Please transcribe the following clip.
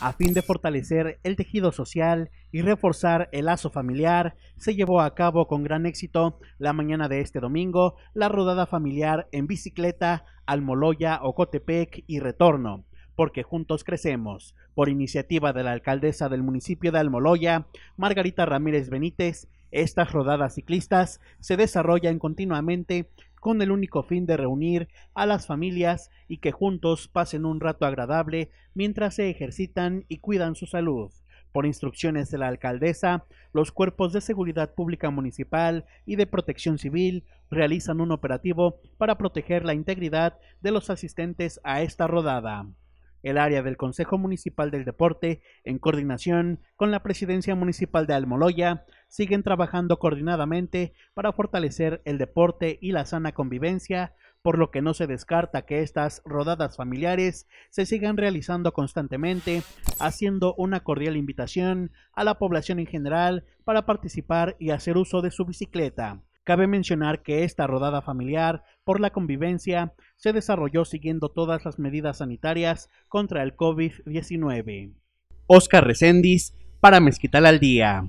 a fin de fortalecer el tejido social y reforzar el lazo familiar, se llevó a cabo con gran éxito la mañana de este domingo la rodada familiar en bicicleta Almoloya, Ocotepec y retorno, porque juntos crecemos, por iniciativa de la alcaldesa del municipio de Almoloya, Margarita Ramírez Benítez, estas rodadas ciclistas se desarrollan continuamente con el único fin de reunir a las familias y que juntos pasen un rato agradable mientras se ejercitan y cuidan su salud. Por instrucciones de la alcaldesa, los cuerpos de seguridad pública municipal y de protección civil realizan un operativo para proteger la integridad de los asistentes a esta rodada. El área del Consejo Municipal del Deporte, en coordinación con la Presidencia Municipal de Almoloya, siguen trabajando coordinadamente para fortalecer el deporte y la sana convivencia, por lo que no se descarta que estas rodadas familiares se sigan realizando constantemente, haciendo una cordial invitación a la población en general para participar y hacer uso de su bicicleta. Cabe mencionar que esta rodada familiar por la convivencia se desarrolló siguiendo todas las medidas sanitarias contra el COVID-19. Oscar Recendis para Mezquital al Día.